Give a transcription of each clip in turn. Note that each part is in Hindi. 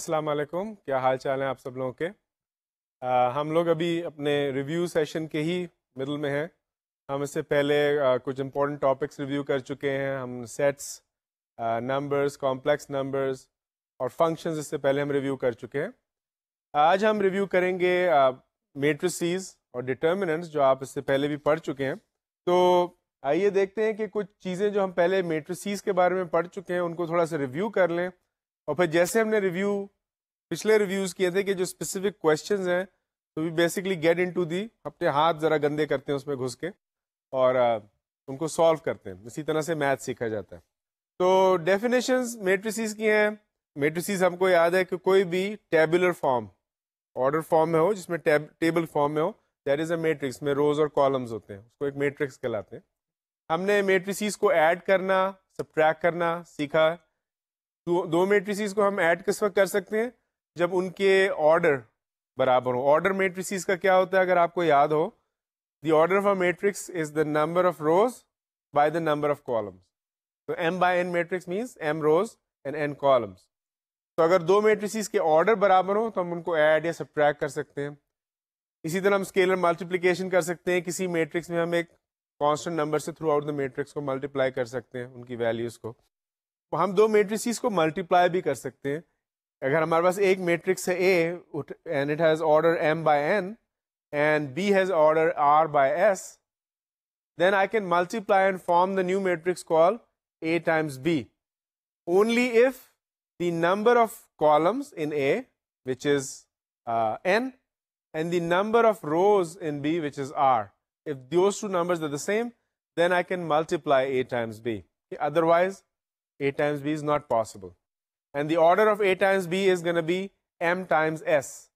अस्सलाम वालेकुम क्या हाल चाल हैं आप सब लोगों के आ, हम लोग अभी अपने रिव्यू सेशन के ही मिडल में हैं हम इससे पहले आ, कुछ इम्पोर्टेंट टॉपिक्स रिव्यू कर चुके हैं हम सेट्स नंबर्स कॉम्प्लेक्स नंबर्स और फंक्शंस इससे पहले हम रिव्यू कर चुके हैं आज हम रिव्यू करेंगे मेट्रिसज और डिटर्मिनेंट्स जो आप इससे पहले भी पढ़ चुके हैं तो आइए देखते हैं कि कुछ चीज़ें जो हम पहले मेट्रिसज के बारे में पढ़ चुके हैं उनको थोड़ा सा रिव्यू कर लें और फिर जैसे हमने रिव्यू पिछले रिव्यूज़ किए थे कि जो स्पेसिफिक क्वेश्चंस हैं तो we basically get into the अपने हाथ ज़रा गंदे करते हैं उसमें घुस के और उनको सॉल्व करते हैं इसी तरह से मैथ सीखा जाता है तो डेफिनेशंस मेट्रिसीज की हैं मेट्रिसीज हमको याद है कि कोई भी टेबुलर फॉर्म ऑर्डर फॉर्म में हो जिसमें टेबल फॉर्म में हो दैट इज़ अ मेट्रिक्स में रोज और कॉलम्स होते हैं उसको एक मेट्रिक्स कहलाते हैं हमने मेट्रिसीज को ऐड करना सब्ट्रैक्ट करना सीखा है तो दो मेट्रिसेस को हम ऐड किस वक्त कर सकते हैं जब उनके ऑर्डर बराबर हो ऑर्डर मेट्रिसेस का क्या होता है अगर आपको याद हो the order of a matrix is the number of rows by the number of columns तो M by N matrix means M rows and N columns तो अगर दो मेट्रिसेस के ऑर्डर बराबर हो तो हम उनको ऐड या सब्ट्रैक्ट कर सकते हैं इसी तरह हम स्केलर मल्टीप्लिकेशन कर सकते हैं किसी मैट्रिक्स में हम एक कांस्टेंट नंबर से थ्रू आउट द मैट्रिक्स को मल्टीप्लाई कर सकते हैं उनकी वैल्यूज़ को हम दो मेट्रिसिस को मल्टीप्लाई भी कर सकते हैं अगर हमारे पास एक मेट्रिक्स है A and it has order M by N and B has order R by S then I can multiply and form the new matrix call A times B only if the number of columns in A which is N and the number of rows in B which is R if those two numbers the same then I can multiply A times B otherwise A times B is not possible. And the order of A times B is going to be M times S.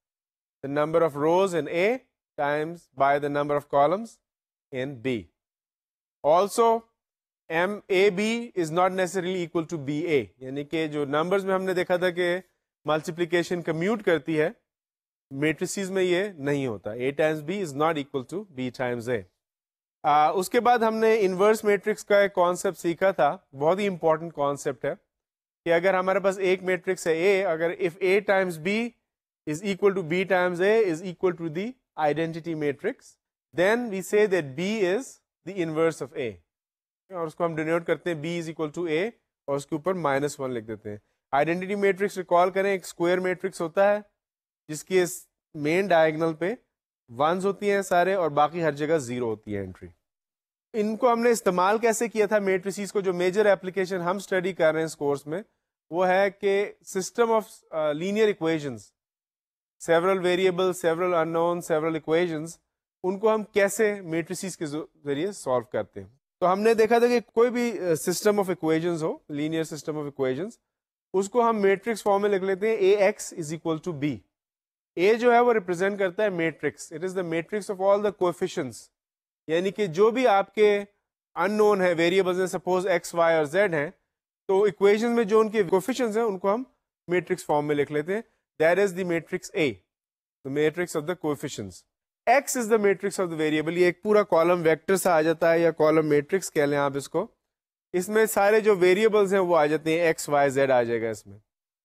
The number of rows in A times by the number of columns in B. Also, um A B is not necessarily equal to B A यानी कि जो नंबर्स में हमने देखा था कि multiplication commute करती है matrices में ये नहीं होता a times b is not equal to b times a. आ, उसके बाद हमने इन्वर्स मैट्रिक्स का एक कॉन्सेप्ट सीखा था बहुत ही इंपॉर्टेंट कॉन्सेप्ट है कि अगर हमारे पास एक मैट्रिक्स है ए अगर if A times B is equal to B times A is equal to the identity matrix then we say that B is the inverse of A और उसको हम डिनोट करते हैं B is equal to A और उसके ऊपर माइनस वन लिख देते हैं आइडेंटिटी मैट्रिक्स रिकॉल करें एक स्क्वायर मैट्रिक्स होता है जिसके मेन डायगनल पे वंस होती हैं सारे और बाकी हर जगह ज़ीरो होती है एंट्री इनको हमने इस्तेमाल कैसे किया था मेट्रिसीज को जो मेजर एप्लीकेशन हम स्टडी कर रहे हैं इस कोर्स में वो है कि system of linear equations several variable several unknown several equations उनको हम कैसे मेट्रिसीज के जरिए सॉल्व करते हैं तो हमने देखा था कि कोई भी सिस्टम ऑफ इक्वेशंस हो लीनियर सिस्टम ऑफ इक्वेशंस उसको हम मेट्रिक्स फॉर्म में लिख लेते हैं A x is equal to B A जो है वो रिप्रेजेंट करता है matrix it is the matrix of all the coefficients यानी कि जो भी आपके अननोन है वेरिएबल्स सपोज एक्स वाई और जेड हैं तो इक्वेशन में जो उनके कोफिश है उनको हम मैट्रिक्स फॉर्म में लिख लेते हैं that is the matrix A the matrix of the coefficient X is the matrix of the variable ये एक पूरा कॉलम वैक्टर सा आ जाता है या कॉलम मेट्रिक्स कह लें आप इसको इसमें सारे जो वेरिएबल्स हैं वो आ जाते हैं एक्स वाई जेड आ जाएगा इसमें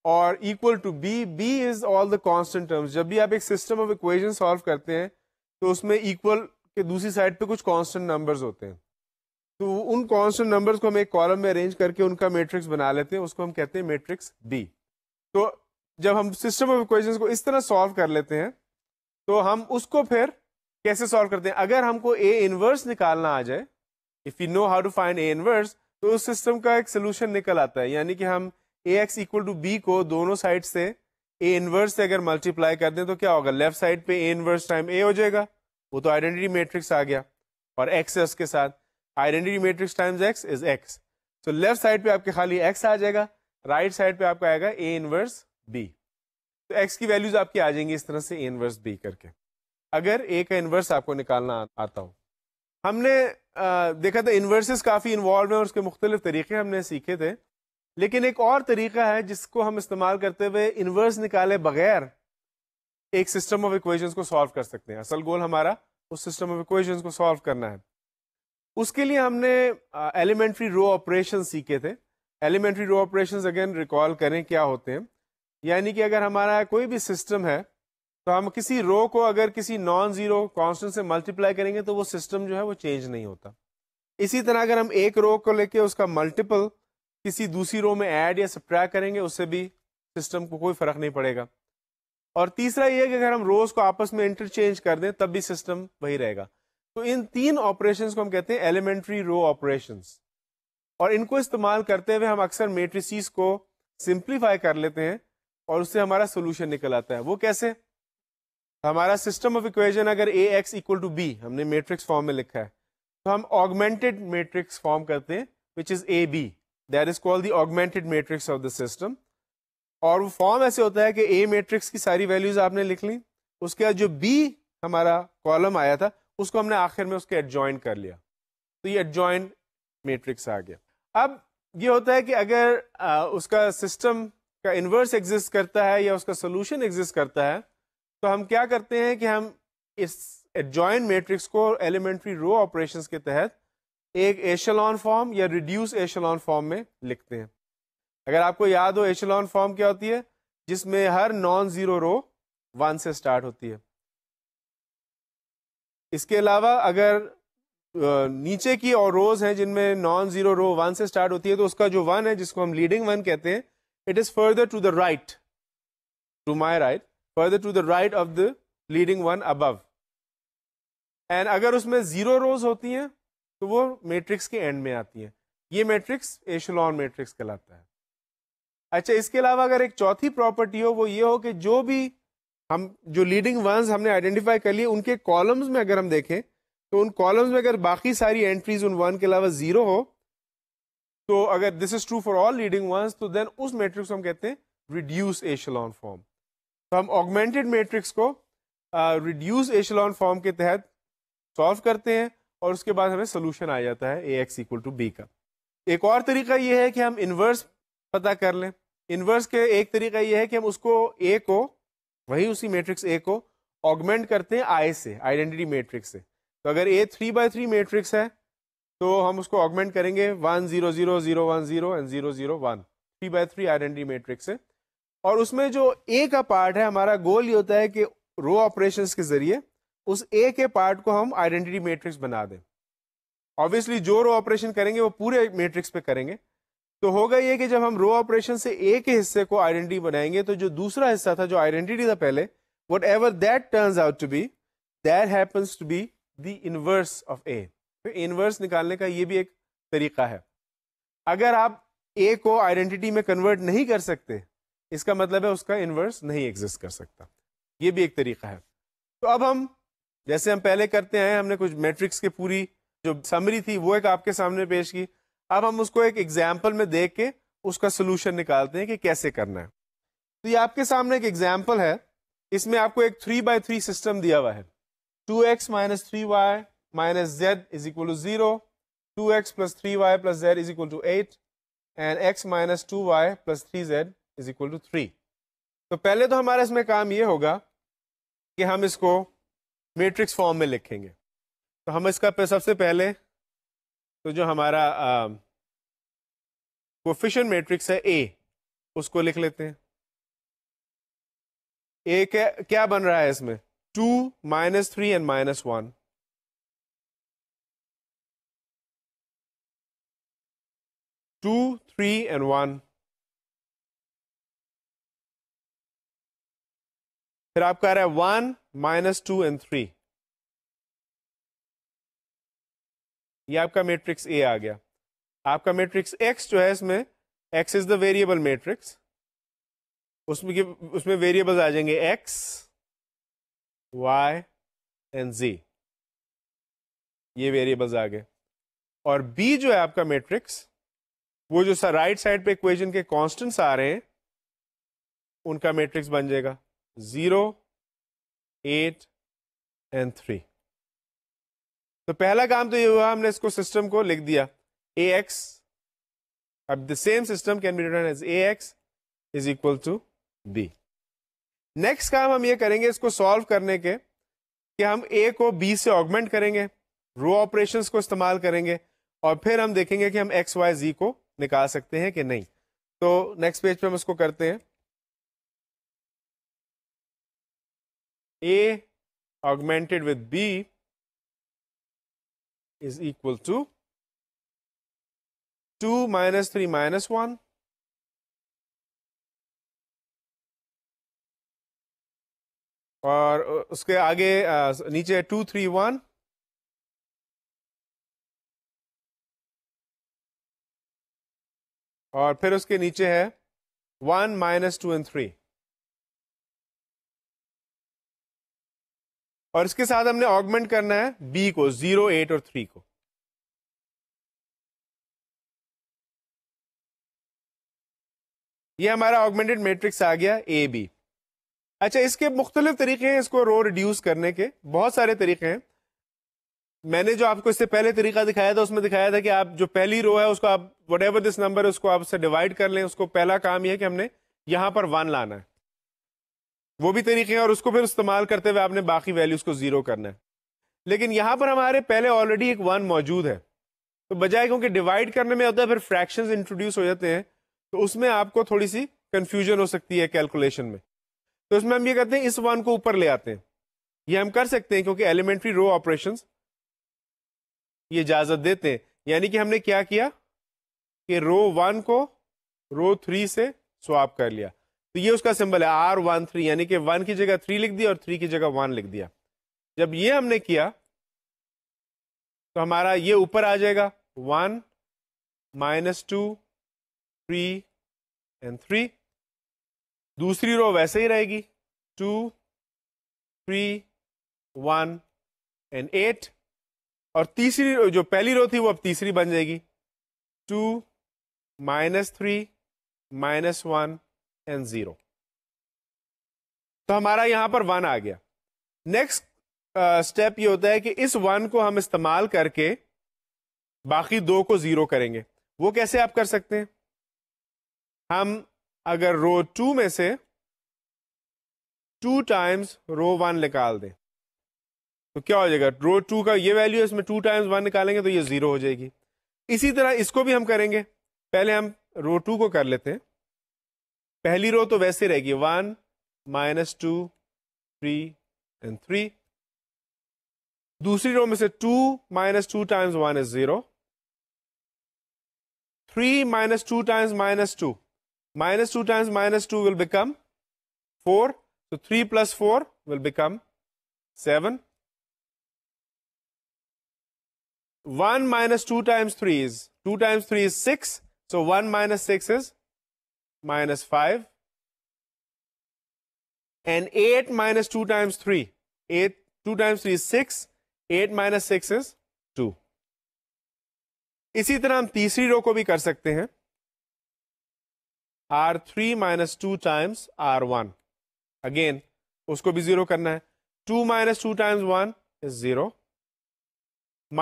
और equal to B B is all the constant terms जब भी आप एक सिस्टम ऑफ इक्वेशन सॉल्व करते हैं तो उसमें इक्वल के दूसरी साइड पे कुछ कॉन्स्टेंट नंबर्स होते हैं तो उन कॉन्स्टेंट नंबर्स को हम एक कॉलम में अरेंज करके उनका मेट्रिक्स बना लेते हैं उसको हम कहते हैं मेट्रिक्स बी तो जब हम सिस्टम ऑफ इक्वेजन को इस तरह सॉल्व कर लेते हैं तो हम उसको फिर कैसे सॉल्व करते हैं अगर हमको ए इनवर्स निकालना आ जाए if you know how to find a inverse तो उस सिस्टम का एक सोल्यूशन निकल आता है यानी कि हम A X equal to B को दोनों साइड से ए इनवर्स से अगर मल्टीप्लाई कर दें तो क्या होगा लेफ्ट साइड पे ए इनवर्स टाइम ए हो जाएगा वो तो आइडेंटिटी मैट्रिक्स आ गया और एक्स है उसके साथ identity matrix times X is X तो लेफ्ट साइड पे आपके खाली एक्स आ जाएगा राइट right साइड पे आपका आएगा ए इनवर्स बी तो एक्स की वैल्यूज आपकी आ जाएंगी इस तरह से ए इनवर्स बी करके अगर ए का इनवर्स आपको निकालना आता हो हमने आ, देखा था इन्वर्सेस काफ़ी इन्वॉल्व हैं और उसके मुख्तलिफ तरीके हमने सीखे थे लेकिन एक और तरीका है जिसको हम इस्तेमाल करते हुए इन्वर्स निकाले बगैर एक सिस्टम ऑफ इक्वेशंस को सॉल्व कर सकते हैं असल गोल हमारा उस सिस्टम ऑफ इक्वेशंस को सॉल्व करना है उसके लिए हमने एलिमेंट्री रो ऑपरेशन सीखे थे elementary row operation again recall करें क्या होते हैं यानी कि अगर हमारा कोई भी सिस्टम है तो हम किसी रो को अगर किसी नॉन जीरो कांस्टेंट से मल्टीप्लाई करेंगे तो वो सिस्टम जो है वो चेंज नहीं होता इसी तरह अगर हम एक रो को लेके उसका मल्टीपल किसी दूसरी रो में ऐड या सप्राय करेंगे उससे भी सिस्टम को कोई फर्क नहीं पड़ेगा और तीसरा ये कि अगर हम रोज को आपस में इंटरचेंज कर दें तब भी सिस्टम वही रहेगा तो इन तीन ऑपरेशंस को हम कहते हैं एलिमेंट्री रो ऑपरेशंस और इनको इस्तेमाल करते हुए हम अक्सर मेट्रिसीज को सिंप्लीफाई कर लेते हैं और उससे हमारा सोल्यूशन निकल आता है वो कैसे हमारा सिस्टम ऑफ इक्वेशन अगर A X equal to B हमने मेट्रिक्स फॉर्म में लिखा है तो हम ऑगमेंटेड मेट्रिक्स फॉर्म करते हैं which is A B that is called the augmented matrix of the system और वो फॉर्म ऐसे होता है कि ए मैट्रिक्स की सारी वैल्यूज आपने लिख ली उसके बाद जो बी हमारा कॉलम आया था उसको हमने आखिर में उसके एडजॉइन कर लिया तो ये एडजॉइन मैट्रिक्स आ गया अब ये होता है कि अगर आ, उसका सिस्टम का इन्वर्स एग्जिस्ट करता है या उसका सोल्यूशन एग्जिस्ट करता है तो हम क्या करते हैं कि हम इस एडजॉइन मैट्रिक्स को एलिमेंट्री रो ऑपरेशंस के तहत एक एशलॉन फॉर्म या रिड्यूस एशलॉन फॉर्म में लिखते हैं अगर आपको याद हो एशलॉन फॉर्म क्या होती है जिसमें हर नॉन जीरो रो वन से स्टार्ट होती है इसके अलावा अगर नीचे की और रोज हैं जिनमें नॉन जीरो रो वन से स्टार्ट होती है तो उसका जो वन है जिसको हम लीडिंग वन कहते हैं it is further to the right to my right further to the right of the leading one above and अगर उसमें जीरो रोज होती हैं तो वो मैट्रिक्स के एंड में आती हैं ये मैट्रिक्स एशलॉन मैट्रिक्स कहलाता है अच्छा इसके अलावा अगर एक चौथी प्रॉपर्टी हो वो ये हो कि जो भी हम जो लीडिंग वंस हमने आइडेंटिफाई कर लिए उनके कॉलम्स में अगर हम देखें तो उन कॉलम्स में अगर बाकी सारी एंट्रीज उन वन के अलावा ज़ीरो हो तो अगर this is true for all leading ones तो देन उस मैट्रिक्स को हम कहते हैं रिड्यूस एशलॉन फॉर्म तो हम ऑगमेंटेड मैट्रिक्स को रिड्यूस एशलॉन फॉर्म के तहत सॉल्व करते हैं और उसके बाद हमें सोल्यूशन आ जाता है A X equal to B का एक और तरीका यह है कि हम इनवर्स पता कर लें इन्वर्स के एक तरीका यह है कि हम उसको ए को वही उसी मैट्रिक्स ए को ऑगमेंट करते हैं आई से आइडेंटिटी मैट्रिक्स से तो अगर A three by three matrix है तो हम उसको ऑगमेंट करेंगे one zero zero zero one zero and zero zero one three by three identity matrix है और उसमें जो ए का पार्ट है हमारा गोल ये होता है कि रो ऑपरेशन के जरिए उस ए के पार्ट को हम आइडेंटिटी मैट्रिक्स बना दें ऑब्वियसली जो रो ऑपरेशन करेंगे वो पूरे मैट्रिक्स पे करेंगे तो होगा ये कि जब हम रो ऑपरेशन से ए के हिस्से को आइडेंटिटी बनाएंगे तो जो दूसरा हिस्सा था जो आइडेंटिटी था पहले whatever that turn out to be that happens to be the inverse of A तो इनवर्स निकालने का ये भी एक तरीका है अगर आप ए को आइडेंटिटी में कन्वर्ट नहीं कर सकते इसका मतलब है उसका इनवर्स नहीं एग्जिस्ट कर सकता ये भी एक तरीका है तो अब हम जैसे हम पहले करते हैं हमने कुछ मैट्रिक्स की पूरी जो समरी थी वो एक आपके सामने पेश की अब हम उसको एक एग्जाम्पल में देख के उसका सोल्यूशन निकालते हैं कि कैसे करना है तो ये आपके सामने एक एग्जाम्पल है इसमें आपको एक थ्री बाय थ्री सिस्टम दिया हुआ है two x minus three Y minus Z is equal to zero two x plus three Y plus Z is equal to eight and x minus two Y plus three Z is equal to three तो पहले तो हमारा इसमें काम ये होगा कि हम इसको मैट्रिक्स फॉर्म में लिखेंगे तो हम इसका सबसे पहले तो जो हमारा कोफिशन मैट्रिक्स है ए उसको लिख लेते हैं ए क्या क्या बन रहा है इसमें two minus three and minus one two three and one फिर आपका आ रहा है one minus two and three ये आपका मैट्रिक्स ए आ गया आपका मैट्रिक्स एक्स जो है इसमें x is the variable matrix उसमें उसमें वेरिएबल्स आ जाएंगे एक्स वाई एंड जी ये वेरिएबल्स आ गए और बी जो है आपका मैट्रिक्स वो जो सा राइट साइड पे इक्वेशन के कांस्टेंट्स आ रहे हैं उनका मैट्रिक्स बन जाएगा जीरो एट एंड थ्री तो पहला काम तो ये हुआ हमने इसको सिस्टम को लिख दिया ए एक्स अब the same system can be written as A x is equal to b next काम हम ये करेंगे इसको सॉल्व करने के कि हम ए को बी से ऑगमेंट करेंगे रो ऑपरेशंस को इस्तेमाल करेंगे और फिर हम देखेंगे कि हम एक्स वाई जी को निकाल सकते हैं कि नहीं तो नेक्स्ट पेज पे हम इसको करते हैं A augmented with B is equal to 2 minus 3 minus 1 और उसके आगे नीचे टू थ्री वन और फिर उसके नीचे है one minus two and three और इसके साथ हमने ऑगमेंट करना है बी को जीरो एट और थ्री को ये हमारा ऑगमेंटेड मैट्रिक्स आ गया ए बी अच्छा इसके मुख्तलिफ तरीके हैं इसको रो रिड्यूस करने के बहुत सारे तरीके हैं मैंने जो आपको इससे पहले तरीका दिखाया था उसमें दिखाया था कि आप जो पहली रो है उसको आप वट एवर दिस नंबर है उसको आप उससे डिवाइड कर लें उसको पहला काम यह है कि हमने यहां पर वन लाना है वो भी तरीके हैं और उसको फिर इस्तेमाल करते हुए आपने बाकी वैल्यूज को जीरो करना है लेकिन यहां पर हमारे पहले ऑलरेडी एक वन मौजूद है तो बजाय क्योंकि डिवाइड करने में होता है फिर फ्रैक्शन इंट्रोड्यूस हो जाते हैं तो उसमें आपको थोड़ी सी कंफ्यूजन हो सकती है कैलकुलेशन में तो इसमें हम ये करते हैं इस वन को ऊपर ले आते हैं ये हम कर सकते हैं क्योंकि एलिमेंट्री रो ऑपरेशन ये इजाजत देते हैं यानी कि हमने क्या किया कि रो वन को रो थ्री से स्वाप कर लिया तो ये उसका सिंबल है आर वन थ्री यानी कि वन की जगह थ्री लिख दिया और थ्री की जगह वन लिख दिया जब ये हमने किया तो हमारा ये ऊपर आ जाएगा one minus two three and three दूसरी रो वैसे ही रहेगी two three one and eight और तीसरी जो पहली रो थी वो अब तीसरी बन जाएगी two minus three minus one and zero तो हमारा यहां पर वन आ गया नेक्स्ट स्टेप ये होता है कि इस वन को हम इस्तेमाल करके बाकी दो को जीरो करेंगे वो कैसे आप कर सकते हैं हम अगर रो टू में से टू टाइम्स रो वन निकाल दें तो क्या हो जाएगा रो टू का ये वैल्यू इसमें टू टाइम्स वन निकालेंगे तो ये जीरो हो जाएगी इसी तरह इसको भी हम करेंगे पहले हम रो टू को कर लेते हैं पहली रो तो वैसे रहेगी one minus two three and three दूसरी रो में से two minus two times one is zero three minus two times minus two minus two times minus two will become four तो three plus four will become seven one minus two times three is two times three is six so one minus six is minus five and eight minus two times three eight two times three six eight minus six is two इसी तरह हम तीसरी रो को भी कर सकते हैं R three minus two times R one again उसको भी जीरो करना है two minus two times one is zero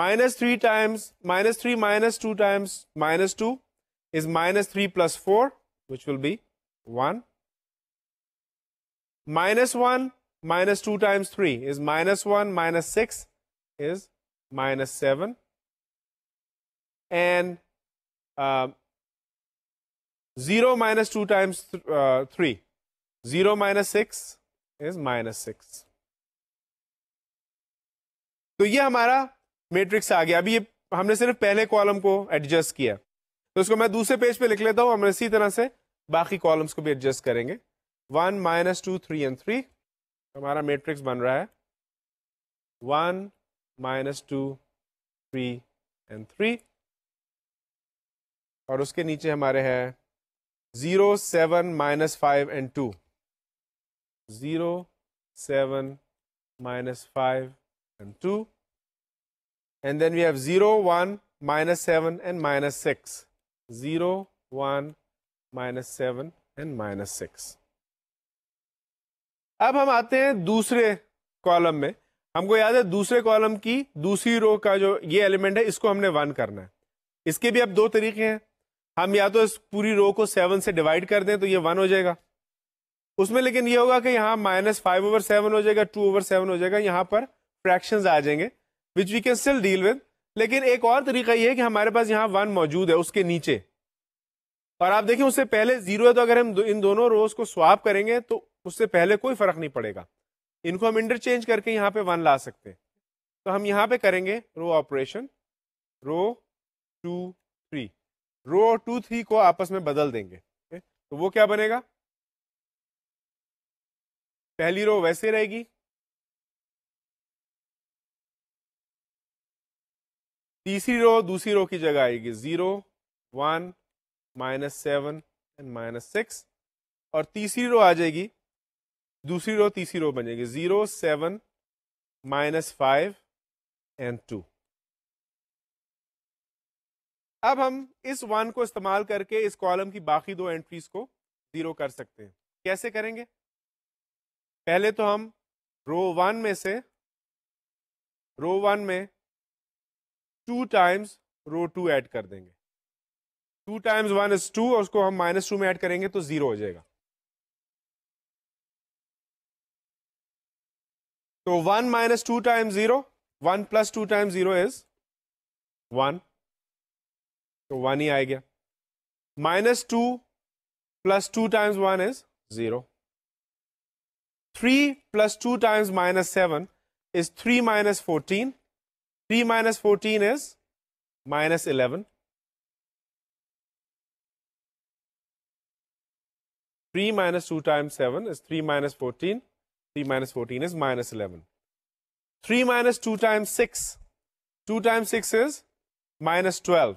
minus three times minus three minus two times minus two is minus three plus four which will be 1 minus 1 minus 2 times 3 is minus 1 minus 6 is minus 7 and uh, 0 minus 2 times th uh, 3 0 minus 6 is minus 6 तो ये हमारा मैट्रिक्स आ गया अभी ये हमने सिर्फ पहले कॉलम को एडजस्ट किया तो इसको मैं दूसरे पेज पे लिख लेता हूं हमने इसी तरह से बाकी कॉलम्स को भी एडजस्ट करेंगे one minus two three and three हमारा मैट्रिक्स बन रहा है one minus two three and three और उसके नीचे हमारे हैं zero seven minus five and two zero seven minus 5 and 2 and then we have 0 1 minus 7 and minus 6 0 1 minus seven and minus six अब हम आते हैं दूसरे कॉलम में हमको याद है दूसरे कॉलम की दूसरी रो का जो ये एलिमेंट है इसको हमने वन करना है इसके भी अब दो तरीके हैं हम या तो इस पूरी रो को सेवन से डिवाइड कर दें तो ये वन हो जाएगा उसमें लेकिन ये होगा कि यहाँ माइनस फाइव ओवर सेवन हो जाएगा टू ओवर सेवन हो जाएगा यहाँ पर फ्रैक्शंस आ जाएंगे which we can still deal with लेकिन एक और तरीका ये है कि हमारे पास यहाँ वन मौजूद है उसके नीचे और आप देखिए उससे पहले जीरो है तो अगर हम इन दोनों रोज को स्वाप करेंगे तो उससे पहले कोई फर्क नहीं पड़ेगा इनको हम इंटरचेंज करके यहाँ पे वन ला सकते हैं तो हम यहाँ पे करेंगे row operation row two three row two three को आपस में बदल देंगे तो वो क्या बनेगा पहली रो वैसे रहेगी तीसरी रो दूसरी रो की जगह आएगी zero one minus seven and minus six और तीसरी रो आ जाएगी दूसरी रो तीसरी रो बनेगी zero seven minus five and two अब हम इस वन को इस्तेमाल करके इस कॉलम की बाकी दो एंट्रीज को ज़ीरो कर सकते हैं कैसे करेंगे पहले तो हम रो वन में से रो वन में two times row two add कर देंगे two times one is two और उसको हम माइनस टू में ऐड करेंगे तो जीरो हो जाएगा तो one minus two times zero one plus two times zero is one तो वन ही आ गया minus two plus two times one is zero three plus two times minus seven is three minus fourteen three minus fourteen is minus eleven 3 minus 2 times 7 is 3 minus 14. 3 minus 14 is minus 11. 3 minus 2 times 6. 2 times 6 is minus 12.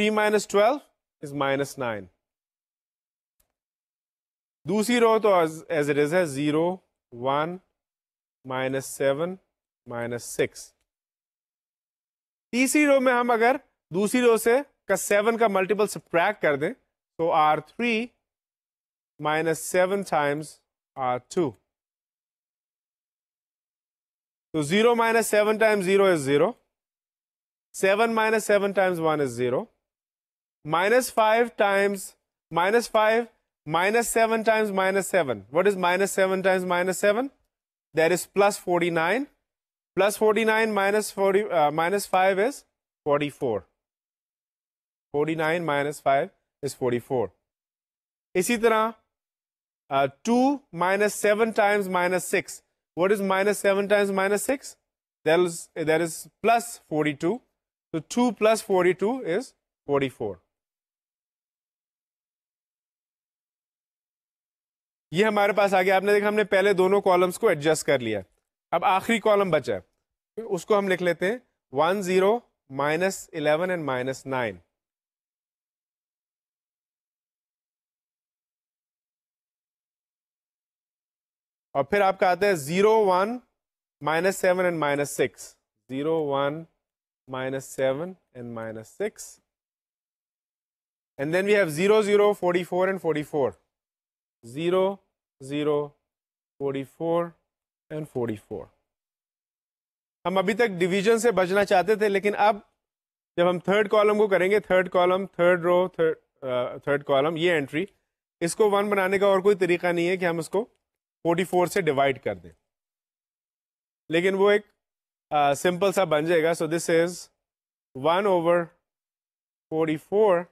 3 minus 12 is minus 9. दूसरी रो तो एज इट इज है zero one minus seven minus six तीसरी रो में हम अगर दूसरी रो से का सेवन का मल्टीपल सब्ट्रैक्ट कर दें तो R three minus 7 times R2. So 0 minus 7 times 0 is 0. 7 minus 7 times 1 is 0. Minus 5 times minus 5 minus 7 times minus 7. What is minus 7 times minus 7? That is plus 49. Plus 49 minus, 40, uh, minus 5 is 44. 49 minus 5 is 44. इसी तरह two minus seven times minus six what is minus seven times minus six there is there is plus forty two तो two plus forty two is forty four ये हमारे पास आ गया आपने देखा हमने पहले दोनों कॉलम्स को एडजस्ट कर लिया अब आखिरी कॉलम बचा है उसको हम लिख लेते हैं one zero minus eleven and minus nine और फिर आपका आता है zero one minus seven and minus six zero one minus seven and minus six and then we have zero zero forty four and forty four zero zero forty four and forty four हम अभी तक डिवीजन से बचना चाहते थे लेकिन अब जब हम थर्ड कॉलम को करेंगे third column third row third third column ये एंट्री इसको वन बनाने का और कोई तरीका नहीं है कि हम उसको 44 से डिवाइड कर दें लेकिन वो एक सिंपल सा बन जाएगा so this is one over 44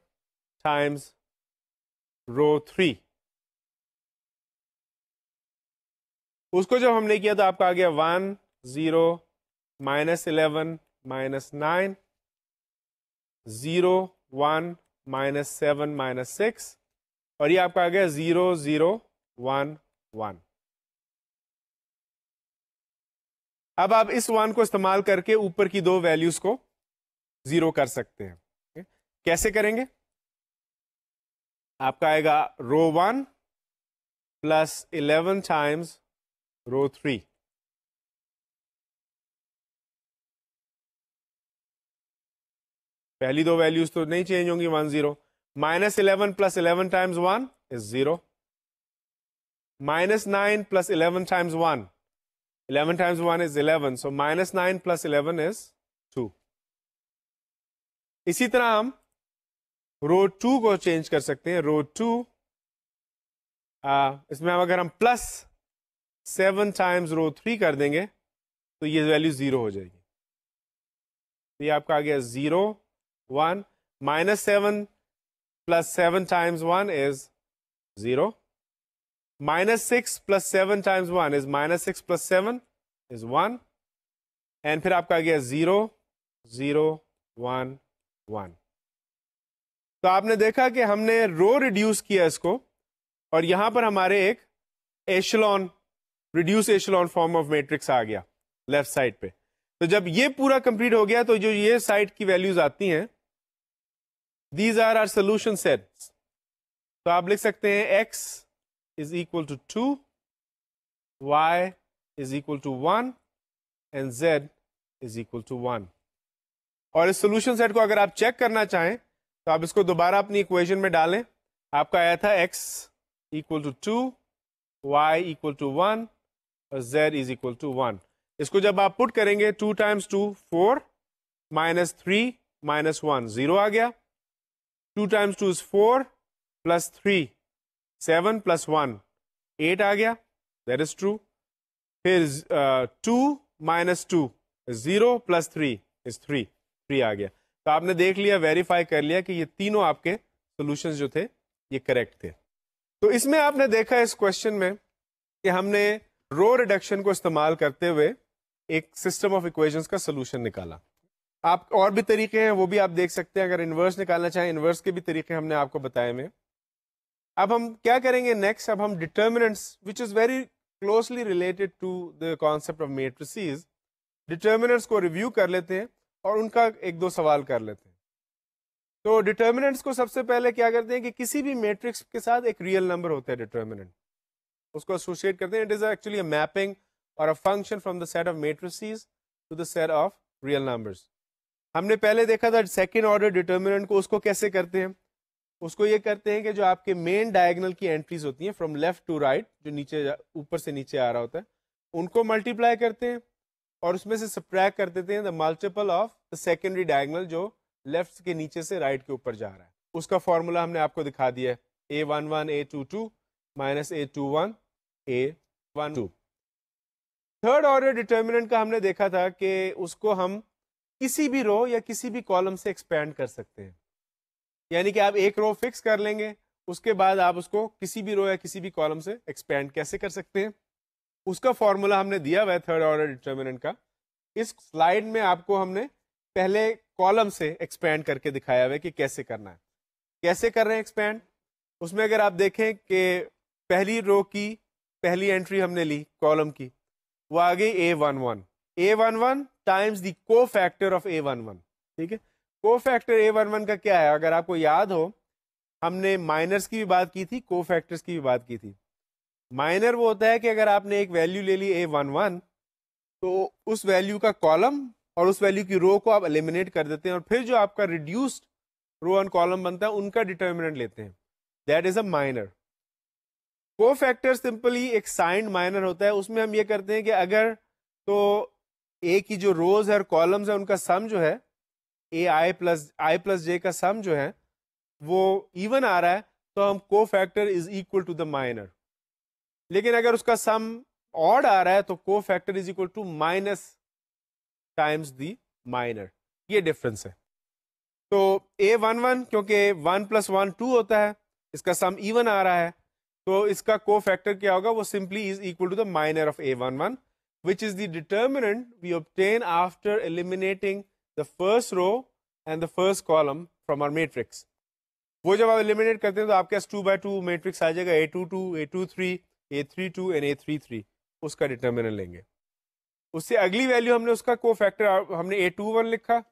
times row three उसको जब हमने किया तो आपका आ गया one zero minus eleven minus nine zero one minus seven minus six और ये आपका आ गया ज़ीरो ज़ीरो वन वन अब आप इस वन को इस्तेमाल करके ऊपर की दो वैल्यूज को जीरो कर सकते हैं कैसे करेंगे आपका आएगा row one plus eleven times row three पहली दो वैल्यूज तो नहीं चेंज होंगी one zero minus eleven plus eleven times one is zero minus nine plus eleven times one 11 times 1 is 11. So minus 9 plus 11 is 2. इसी तरह हम रो टू को चेंज कर सकते हैं रो टू इसमें अगर हम plus seven times row three कर देंगे तो ये वैल्यू ज़ीरो हो जाएगी तो ये आपका आ गया zero one minus seven plus seven times one is zero minus 6 plus 7 times 1 is minus 6 plus 7 is 1 and फिर आपका आ गया 0 0 1 1 तो आपने देखा कि हमने रो रिड्यूस किया इसको और यहां पर हमारे एक echelon reduce echelon form of matrix आ गया लेफ्ट साइड पे तो जब ये पूरा कंप्लीट हो गया तो जो ये साइड की वैल्यूज आती हैं these are are solution sets तो आप लिख सकते हैं x is equal to 2, y is equal to 1 and z is equal to 1. और इस सोल्यूशन सेट को अगर आप चेक करना चाहें तो आप इसको दोबारा अपनी इक्वेशन में डालें आपका आया था x equal to two y equal to one और z is equal to one इसको जब आप पुट करेंगे two times two four minus three minus one zero आ गया two times two is four plus three seven plus one eight आ गया दैट इज ट्रू फिर two minus two zero plus three is three three आ गया तो आपने देख लिया वेरीफाई कर लिया कि ये तीनों आपके सोल्यूशन जो थे ये करेक्ट थे तो इसमें आपने देखा इस क्वेश्चन में कि हमने रो रिडक्शन को इस्तेमाल करते हुए एक सिस्टम ऑफ इक्वेशंस का सोल्यूशन निकाला आप और भी तरीके हैं वो भी आप देख सकते हैं अगर इन्वर्स निकालना चाहें इन्वर्स के भी तरीके हमने आपको बताए हुए अब हम क्या करेंगे नेक्स्ट अब हम determinants which is very closely related to the concept of matrices determinants को रिव्यू कर लेते हैं और उनका एक दो सवाल कर लेते हैं तो डिटर्मिनेंट्स को सबसे पहले क्या करते हैं कि किसी भी मैट्रिक्स के साथ एक रियल नंबर होता है डिटर्मिनेंट उसको एसोसिएट करते हैं it is actually a mapping और a function from the set of matrices to the set of real numbers हमने पहले देखा था सेकेंड ऑर्डर डिटर्मिनेंट को उसको कैसे करते हैं उसको ये करते हैं कि जो आपके मेन डायगनल की एंट्रीज होती हैं फ्रॉम लेफ्ट टू राइट जो नीचे ऊपर से नीचे आ रहा होता है उनको मल्टीप्लाई करते हैं और उसमें से सप्रैक कर देते हैं the multiple of the secondary diagonal जो लेफ्ट के नीचे से राइट right के ऊपर जा रहा है उसका फॉर्मूला हमने आपको दिखा दिया है a one one a two two minus a two one a one two third order determinant का हमने देखा था कि उसको हम किसी भी रो या किसी भी कॉलम से एक्सपैंड कर सकते हैं यानी कि आप एक रो फिक्स कर लेंगे उसके बाद आप उसको किसी भी रो या किसी भी कॉलम से एक्सपेंड कैसे कर सकते हैं उसका फॉर्मूला हमने दिया हुआ है थर्ड ऑर्डर डिटर्मिनेंट का इस स्लाइड में आपको हमने पहले कॉलम से एक्सपेंड करके दिखाया हुआ है कि कैसे करना है कैसे कर रहे हैं एक्सपेंड उसमें अगर आप देखें कि पहली रो की पहली एंट्री हमने ली कॉलम की वो आ गई a one one a one one times the cofactor of a one one ठीक है को फैक्टर ए वन वन का क्या है अगर आपको याद हो हमने माइनर्स की भी बात की थी को फैक्टर्स की भी बात की थी माइनर वो होता है कि अगर आपने एक वैल्यू ले ली ए वन वन तो उस वैल्यू का कॉलम और उस वैल्यू की रो को आप एलिमिनेट कर देते हैं और फिर जो आपका रिड्यूस्ड रो एंड कॉलम बनता है उनका डिटर्मिनेंट लेते हैं that is a minor cofactor simply एक साइंड माइनर होता है उसमें हम ये करते हैं कि अगर तो ए की जो रोज है और कॉलम्स है उनका सम जो है ए आई प्लस आई प्लस जे का सम जो है वो इवन आ रहा है तो हम cofactor is equal to the minor लेकिन अगर उसका सम ऑड आ रहा है तो cofactor is equal to minus times the minor ये डिफरेंस है तो ए वन वन क्योंकि वन प्लस वन टू होता है इसका सम इवन आ रहा है तो इसका को फैक्टर क्या होगा वो simply is equal to the minor of a one one which is the determinant we obtain after eliminating the first row and the first column from our matrix वो जब आप एलिमिनेट करते हैं तो आपके पास टू बाई टू मैट्रिक्स आ जाएगा a two two a two and a three three उसका डिटर्मिनेंट लेंगे उससे अगली वैल्यू हमने उसका को फैक्टर हमने ए टू वन लिखा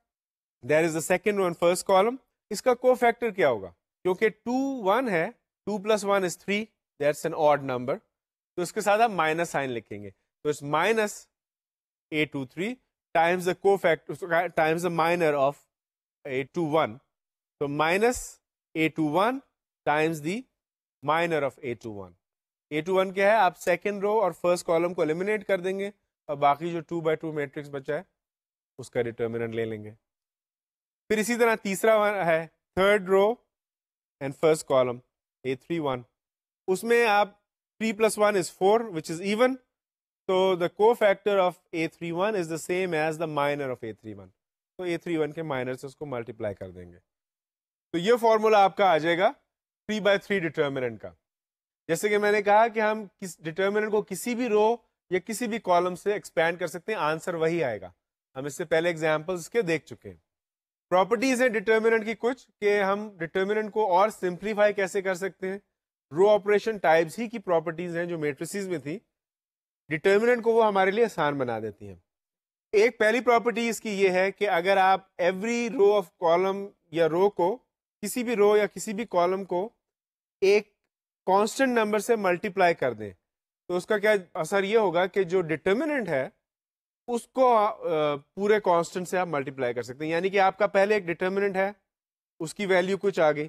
there is the second one first column इसका को फैक्टर क्या होगा क्योंकि टू वन है two plus one is three that's an odd number तो इसके साथ हम माइनस साइन लिखेंगे तो it's minus a two three times the cofactor so times the minor of a21 so minus a21 times the minor of a21 a21 क्या है आप सेकेंड रो और फर्स्ट कॉलम को एलिमिनेट कर देंगे और बाकी जो टू बाई टू मैट्रिक्स बचा है उसका डिटर्मिनेंट ले लेंगे फिर इसी तरह तीसरा है third row and first column a three one उसमें आप three plus one is four which is even तो the cofactor of a three one is the same as the minor of a three one तो ए थ्री वन के माइनर से उसको मल्टीप्लाई कर देंगे तो ये फॉर्मूला आपका आ जाएगा थ्री बाय थ्री डिटर्मिनेंट का जैसे कि मैंने कहा कि हम किस डिटर्मिनेंट को किसी भी रो या किसी भी कॉलम से एक्सपैंड कर सकते हैं आंसर वही आएगा हम इससे पहले एग्जाम्पल्स के देख चुके हैं प्रॉपर्टीज हैं डिटर्मिनेंट की कुछ कि हम डिटर्मिनेंट को और सिंप्लीफाई कैसे कर सकते हैं रो ऑपरेशन टाइप्स ही की प्रॉपर्टीज हैं जो मेट्रिस में थी डिटर्मिनेंट को वो हमारे लिए आसान बना देती है एक पहली प्रॉपर्टी इसकी ये है कि अगर आप एवरी रो ऑफ कॉलम या रो को किसी भी रो या किसी भी कॉलम को एक कांस्टेंट नंबर से मल्टीप्लाई कर दें तो उसका क्या असर ये होगा कि जो डिटर्मिनेंट है उसको पूरे कांस्टेंट से आप मल्टीप्लाई कर सकते हैं यानी कि आपका पहले एक डिटर्मिनेंट है उसकी वैल्यू कुछ आ गई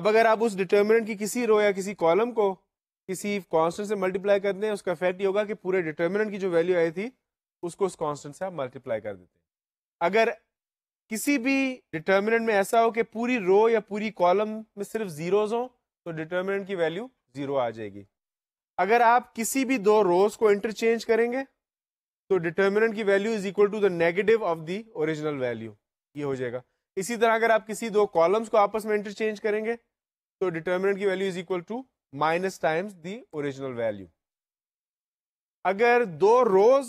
अब अगर आप उस डिटर्मिनेंट की किसी रो या किसी कॉलम को किसी कांस्टेंट से मल्टीप्लाई कर दें उसका फैक्ट ये होगा कि पूरे डिटर्मिनेंट की जो वैल्यू आई थी उसको उस कांस्टेंट से आप मल्टीप्लाई कर देते हैं अगर किसी भी डिटर्मिनेंट में ऐसा हो कि पूरी रो या पूरी कॉलम में सिर्फ जीरोज हो तो डिटर्मिनेंट की वैल्यू जीरो आ जाएगी अगर आप किसी भी दो रोज को इंटरचेंज करेंगे तो डिटर्मिनेंट की value is equal to the negative of the original value ये हो जाएगा इसी तरह अगर आप किसी दो कॉलम्स को आपस में इंटरचेंज करेंगे तो डिटर्मिनेंट की value is equal to minus times the original value अगर दो रोज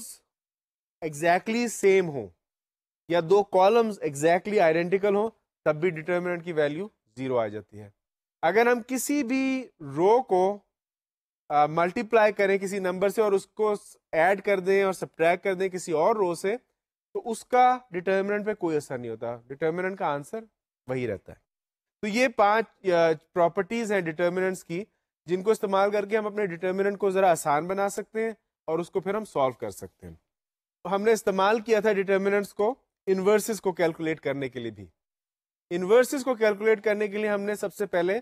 एग्जैक्टली सेम हो या दो कॉलम्स एग्जैक्टली आइडेंटिकल हो तब भी डिटर्मिनेंट की वैल्यू जीरो आ जाती है अगर हम किसी भी रो को मल्टीप्लाई uh, करें किसी नंबर से और उसको ऐड कर दें और सब्ट्रैक कर दें किसी और रो से तो उसका डिटर्मिनेंट पे कोई असर नहीं होता डिटर्मिनेंट का आंसर वही रहता है तो ये पांच प्रॉपर्टीज हैं डिटर्मिनेंट्स की जिनको इस्तेमाल करके हम अपने डिटर्मिनेंट को ज़रा आसान बना सकते हैं और उसको फिर हम सॉल्व कर सकते हैं तो हमने इस्तेमाल किया था डिटर्मिनेंट्स को इनवर्सिस को कैलकुलेट करने के लिए भी इनवर्सिस को कैलकुलेट करने के लिए हमने सबसे पहले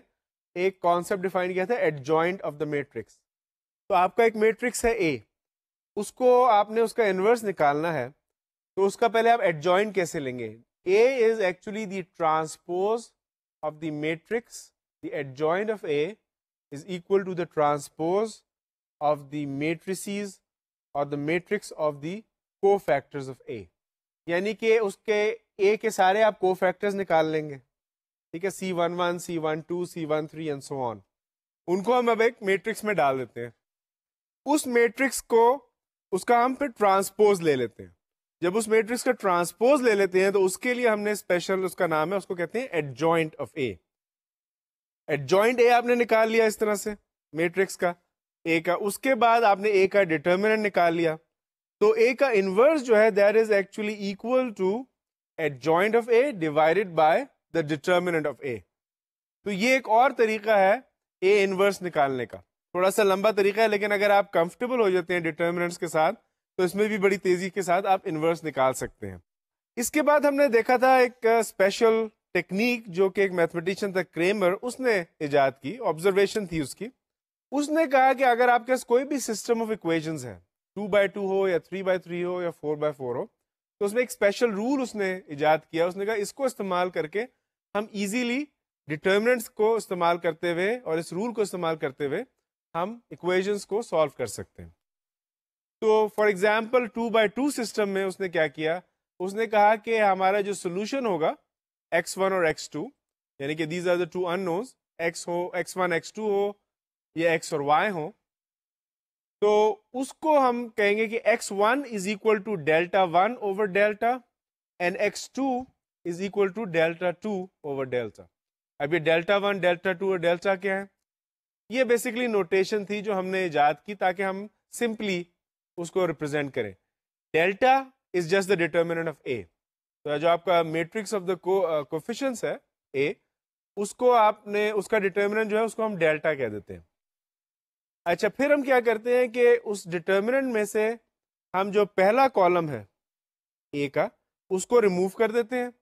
एक कॉन्सेप्ट डिफाइन किया था एडजॉइंट ऑफ द मेट्रिक्स तो आपका एक मेट्रिक्स है ए उसको आपने उसका इन्वर्स निकालना है तो उसका पहले आप एडजॉइंट कैसे लेंगे A is actually the transpose of the matrix the adjoint of A is equal to the transpose of the matrices और the matrix of the cofactors of A यानी कि उसके ए के सारे आप को फैक्टर्स निकाल लेंगे ठीक है C one one C one two C one three and so on उनको हम अब एक मेट्रिक्स में डाल देते हैं उस मेट्रिक्स को उसका हम फिर ट्रांसपोज ले लेते हैं जब उस मेट्रिक्स का ट्रांसपोज ले लेते हैं तो उसके लिए हमने स्पेशल उसका नाम है उसको कहते हैं adjoint of A adjoint A आपने निकाल लिया इस तरह से मैट्रिक्स का ए का उसके बाद आपने ए का डिटर्मिनेंट निकाल लिया तो ए का इन्वर्स जो है that is actually equal to adjoint of A divided by the determinant of A तो ये एक और तरीका है ए इन्वर्स निकालने का थोड़ा सा लंबा तरीका है लेकिन अगर आप कंफर्टेबल हो जाते हैं डिटर्मिनेंट्स के साथ तो इसमें भी बड़ी तेजी के साथ आप इन्वर्स निकाल सकते हैं इसके बाद हमने देखा था एक स्पेशल टेक्निक जो कि एक मैथमेटिशियन था क्रेमर उसने इजाद की ऑब्जर्वेशन थी उसकी उसने कहा कि अगर आपके पास कोई भी सिस्टम ऑफ इक्वेशन है टू बाई टू हो या थ्री बाई थ्री हो या फोर बाय फोर हो तो उसमें एक स्पेशल रूल उसने ईजाद किया उसने कहा इसको इस्तेमाल करके हम इजीली डिटर्मिनेंट्स को इस्तेमाल करते हुए और इस रूल को इस्तेमाल करते हुए हम इक्वेशंस को सॉल्व कर सकते हैं तो for example two by two system में उसने क्या किया उसने कहा कि हमारा जो सोल्यूशन होगा एक्स वन और एक्स टू यानी कि these are the two unknowns x हो एक्स वन एक्स टू हो या एक्स और वाई हो तो उसको हम कहेंगे कि x one is equal to delta one over delta and x two is equal to delta two over delta अब ये डेल्टा वन डेल्टा टू और डेल्टा क्या है ये बेसिकली नोटेशन थी जो हमने ईजाद की ताकि हम सिंपली उसको रिप्रेजेंट करें delta is just the determinant of A तो जो आपका मेट्रिक्स ऑफ द कोफिशंस है ए उसको आपने उसका डिटर्मिनेंट जो है उसको हम डेल्टा कह देते हैं अच्छा फिर हम क्या करते हैं कि उस डिटर्मिनेंट में से हम जो पहला कॉलम है ए का उसको रिमूव कर देते हैं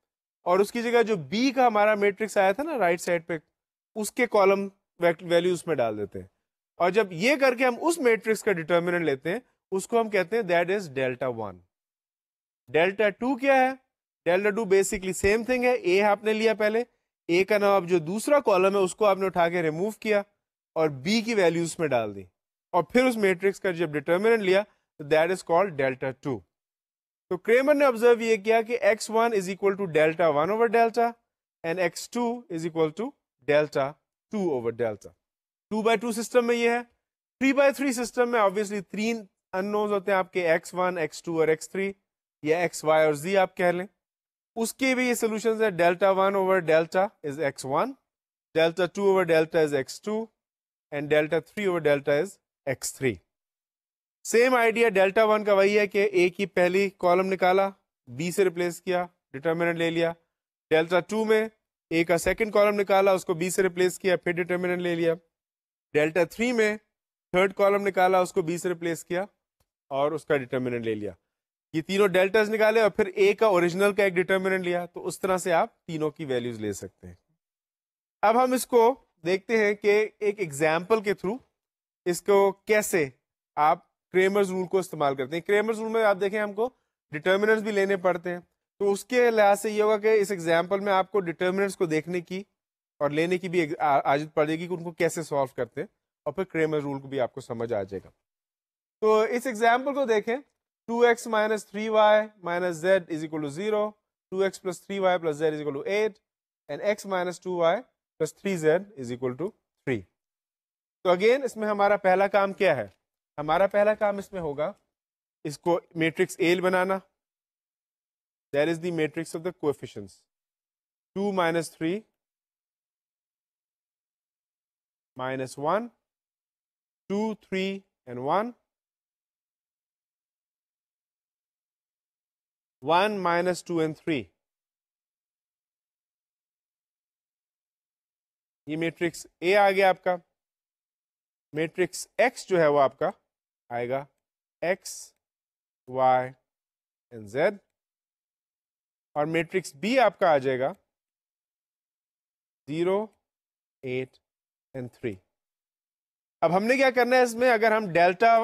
और उसकी जगह जो बी का हमारा मेट्रिक्स आया था ना राइट साइड पे उसके कॉलम वैल्यू उसमें डाल देते हैं और जब ये करके हम उस मेट्रिक्स का डिटर्मिनेंट लेते हैं उसको हम कहते हैं that is delta one delta two क्या है delta two basically same thing है ए आपने लिया पहले ए का नाम अब जो दूसरा कॉलम है उसको आपने उठा के रिमूव किया और बी की वैल्यू उसमें डाल दी और फिर उस मैट्रिक्स का जब डिटर्मिनेंट लिया तो that is called delta two तो क्रेमर ने ऑब्जर्व ये किया कि x one is equal to delta one over delta and x two is equal to delta two over delta two by two system में ये है थ्री बाई थ्री सिस्टम में ऑब्वियसली थ्री अननोन्स होते हैं आपके एक्स वन एक्स टू और एक्स थ्री या एक्स वाई और जी आप कह लें उसके भी ये सोल्यूशन है delta one over delta is x one delta two over delta is x two and delta three over delta is x three same idea delta one का वही है कि ए की पहली कॉलम निकाला बी से रिप्लेस किया डिटर्मिनेंट ले लिया डेल्टा टू में ए का सेकेंड कॉलम निकाला उसको बी से रिप्लेस किया फिर डिटर्मिनेंट ले लिया डेल्टा थ्री में थर्ड कॉलम निकाला उसको बी से रिप्लेस किया और उसका डिटर्मिनेंट ले लिया ये तीनों डेल्टाज निकाले और फिर ए का ओरिजिनल का एक डिटर्मिनेंट लिया तो उस तरह से आप तीनों की वैल्यूज ले सकते हैं अब हम इसको देखते हैं कि एक एग्जाम्पल के थ्रू इसको कैसे आप क्रेमर्स रूल को इस्तेमाल करते हैं क्रेमर्स रूल में आप देखें हमको डिटर्मिनेंट्स भी लेने पड़ते हैं तो उसके लिहाज से ये होगा कि इस एग्जाम्पल में आपको डिटर्मिनेंट्स को देखने की और लेने की भी पड़ जाएगी कि उनको कैसे सॉल्व करते हैं और फिर क्रेमर रूल को भी आपको समझ आ जाएगा तो इस एग्जाम्पल को देखें two x minus three Y minus Z is equal to zero two x plus three Y plus Z is equal to eight and x minus two Y plus three Z is equal to three तो अगेन इसमें हमारा पहला काम क्या है हमारा पहला काम इसमें होगा इसको मेट्रिक्स एल बनाना there is the matrix of the coefficients two minus three minus one two three and one 1 minus 2 and 3 ये मैट्रिक्स ए आ गया आपका मैट्रिक्स एक्स जो है वो आपका आएगा एक्स वाई एंड जेड और मैट्रिक्स बी आपका आ जाएगा जीरो एट एंड थ्री अब हमने क्या करना है इसमें अगर हम delta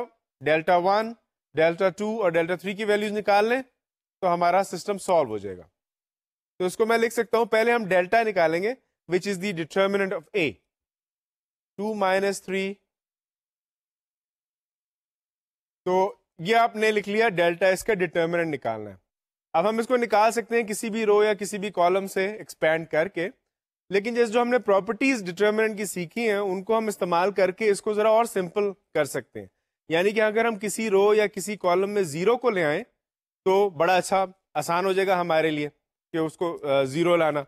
delta one delta two और डेल्टा थ्री की वैल्यूज निकाल लें तो हमारा सिस्टम सॉल्व हो जाएगा तो इसको मैं लिख सकता हूं पहले हम डेल्टा निकालेंगे which is the determinant of A two minus three तो ये आपने लिख लिया डेल्टा इसका डिटर्मिनेंट निकालना है अब हम इसको निकाल सकते हैं किसी भी रो या किसी भी कॉलम से एक्सपैंड करके लेकिन जैसे जो हमने प्रॉपर्टीज डिटर्मिनेंट की सीखी हैं उनको हम इस्तेमाल करके इसको ज़रा और सिंपल कर सकते हैं यानी कि अगर हम किसी रो या किसी कॉलम में ज़ीरो को ले आए तो बड़ा अच्छा आसान हो जाएगा हमारे लिए कि उसको ज़ीरो लाना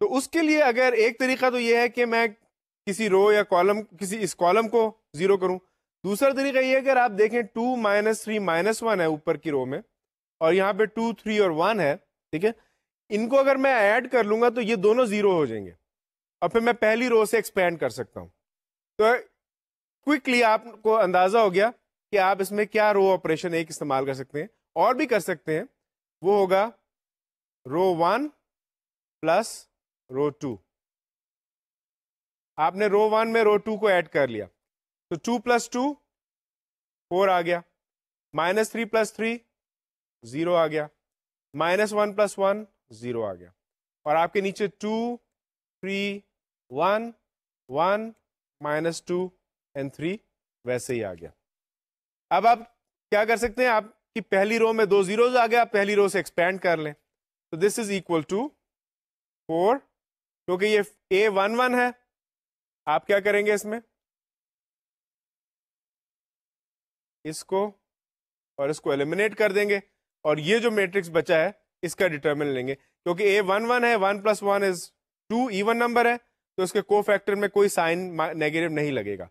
तो उसके लिए अगर एक तरीका तो ये है कि मैं किसी रो या कॉलम किसी इस कॉलम को ज़ीरो करूं दूसरा तरीका ये है अगर आप देखें two minus three minus one है ऊपर की रो में और यहाँ पे टू थ्री और वन है ठीक है इनको अगर मैं ऐड कर लूँगा तो ये दोनों ज़ीरो हो जाएंगे और फिर मैं पहली रो से एक्सपेंड कर सकता हूँ तो क्विकली आपको अंदाज़ा हो गया कि आप इसमें क्या रो ऑपरेशन एक इस्तेमाल कर सकते हैं और भी कर सकते हैं वो होगा row one plus row two आपने रो वन में रो टू को ऐड कर लिया तो टू प्लस टू फोर आ गया minus three plus three zero आ गया minus one plus one zero आ गया और आपके नीचे two three one one minus two and three वैसे ही आ गया अब आप क्या कर सकते हैं आप कि पहली रो में दो जीरोज आ गया पहली रो से एक्सपेंड कर लें तो this is equal to four क्योंकि ये ए वन वन है आप क्या करेंगे इसमें इसको और इसको एलिमिनेट कर देंगे और ये जो मैट्रिक्स बचा है इसका डिटर्मिन लेंगे क्योंकि ए वन वन है one plus one is two even number है तो इसके को फैक्टर में कोई साइन नेगेटिव नहीं लगेगा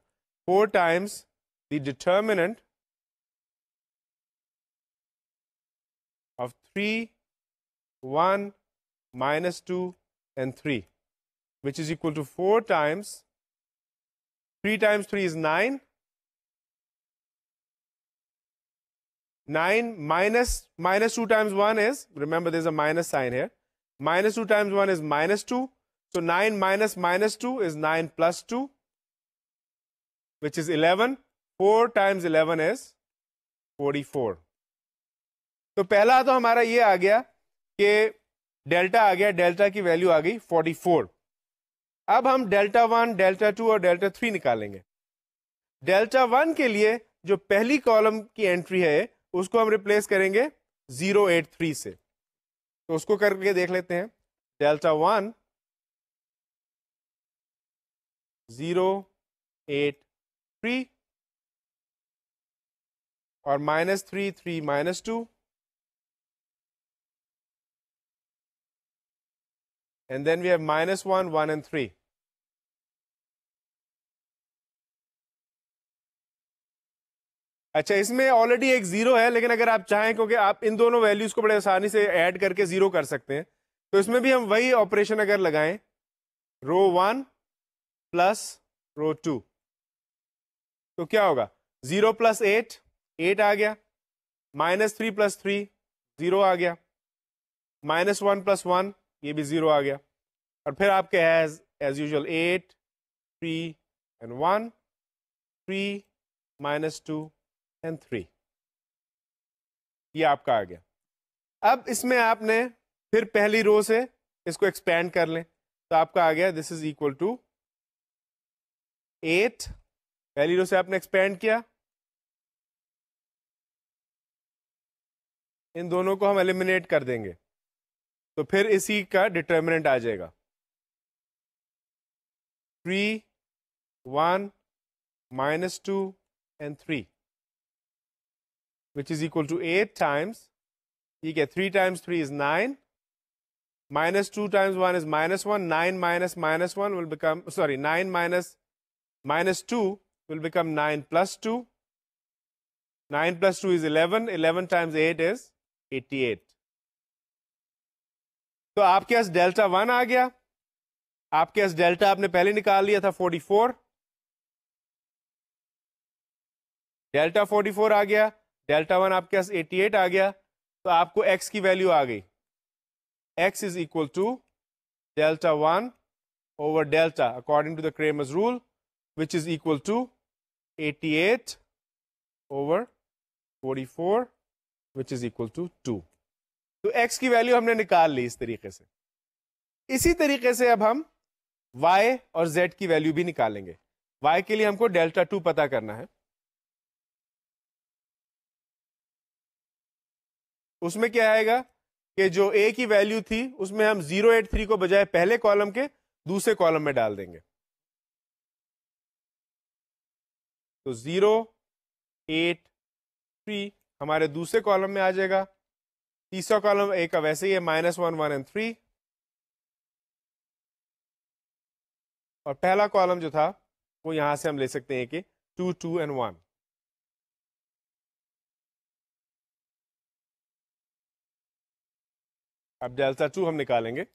four times the determinant 3, 1, minus 2 and 3 which is equal to 4 times 3 times 3 is 9 9 minus minus 2 times 1 is remember there's a minus sign here minus 2 times 1 is minus 2 so 9 minus minus 2 is 9 plus 2 which is 11 4 times 11 is 44 तो पहला तो हमारा ये आ गया कि डेल्टा आ गया डेल्टा की वैल्यू आ गई 44 अब हम डेल्टा वन डेल्टा टू और डेल्टा थ्री निकालेंगे डेल्टा वन के लिए जो पहली कॉलम की एंट्री है उसको हम रिप्लेस करेंगे 083 से तो उसको करके देख लेते हैं delta one zero eight three और minus three three minus two And then we have minus 1, 1 and 3. अच्छा इसमें ऑलरेडी एक जीरो है लेकिन अगर आप चाहें क्योंकि आप इन दोनों वैल्यूज को बड़े आसानी से ऐड करके जीरो कर सकते हैं तो इसमें भी हम वही ऑपरेशन अगर लगाएं row one plus row two तो क्या होगा जीरो प्लस एट एट आ गया minus three plus three zero आ गया माइनस वन प्लस वन ये भी ज़ीरो आ गया और फिर आपके has as usual eight three and one three minus two and three ये आपका आ गया अब इसमें आपने फिर पहली रो से इसको एक्सपेंड कर लें तो आपका आ गया this is equal to eight पहली रो से आपने एक्सपेंड किया इन दोनों को हम एलिमिनेट कर देंगे तो फिर इसी का डिटर्मिनेंट आ जाएगा three one minus two and three which is equal to eight times ठीक है three times three is nine minus 2 times 1 is minus 1 9 minus minus 1 will become sorry 9 minus minus 2 will become 9 plus 2 9 plus 2 is 11 11 times 8 is 88 तो आपके पास डेल्टा वन आ गया आपके पास डेल्टा आपने पहले निकाल लिया था forty four delta forty four आ गया डेल्टा वन आपके पास एटी एट आ गया तो आपको एक्स की वैल्यू आ गई x is equal to delta one over delta according to the Cramer's rule which is equal to eighty eight forty four which is equal to two तो एक्स की वैल्यू हमने निकाल ली इस तरीके से इसी तरीके से अब हम वाई और जेड की वैल्यू भी निकालेंगे वाई के लिए हमको डेल्टा टू पता करना है उसमें क्या आएगा कि जो ए की वैल्यू थी उसमें हम जीरो एट थ्री को बजाय पहले कॉलम के दूसरे कॉलम में डाल देंगे तो जीरो एट थ्री हमारे दूसरे कॉलम में आ जाएगा तीसरा कॉलम ए का वैसे ही है minus one one and three और पहला कॉलम जो था वो यहां से हम ले सकते हैं कि टू टू एंड वन अब डेल्टा टू हम निकालेंगे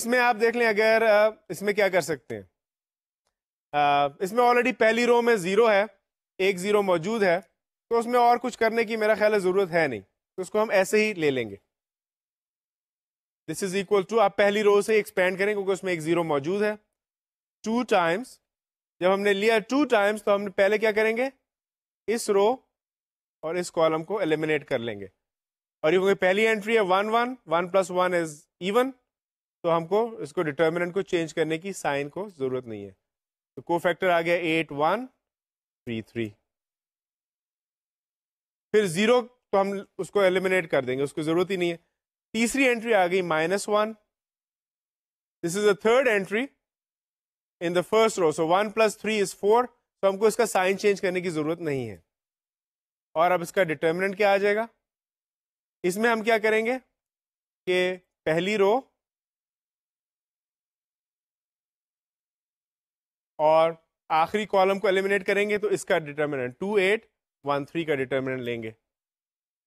इसमें आप देख लें अगर इसमें क्या कर सकते हैं इसमें ऑलरेडी पहली रो में ज़ीरो है एक ज़ीरो मौजूद है तो उसमें और कुछ करने की मेरा ख्याल है ज़रूरत है नहीं तो इसको हम ऐसे ही ले लेंगे दिस इज इक्वल टू आप पहली रो से एक्सपेंड करें क्योंकि उसमें एक जीरो मौजूद है टू टाइम्स जब हमने लिया टू टाइम्स तो हमने पहले क्या करेंगे इस रो और इस कॉलम को एलिमिनेट कर लेंगे और ये पहली एंट्री है one one one plus one is even तो हमको इसको डिटर्मिनेंट को चेंज करने की साइन को ज़रूरत नहीं है तो को फैक्टर आ गया एट वन थ्री थ्री फिर ज़ीरो तो हम उसको एलिमिनेट कर देंगे उसको जरूरत ही नहीं है तीसरी एंट्री आ गई minus one this is a third entry in the first row so one plus three is four तो हमको इसका साइन चेंज करने की जरूरत नहीं है और अब इसका डिटर्मिनेंट क्या आ जाएगा इसमें हम क्या करेंगे कि पहली रो और आखिरी कॉलम को एलिमिनेट करेंगे तो इसका determinant two eight one three का डिटर्मिनेंट लेंगे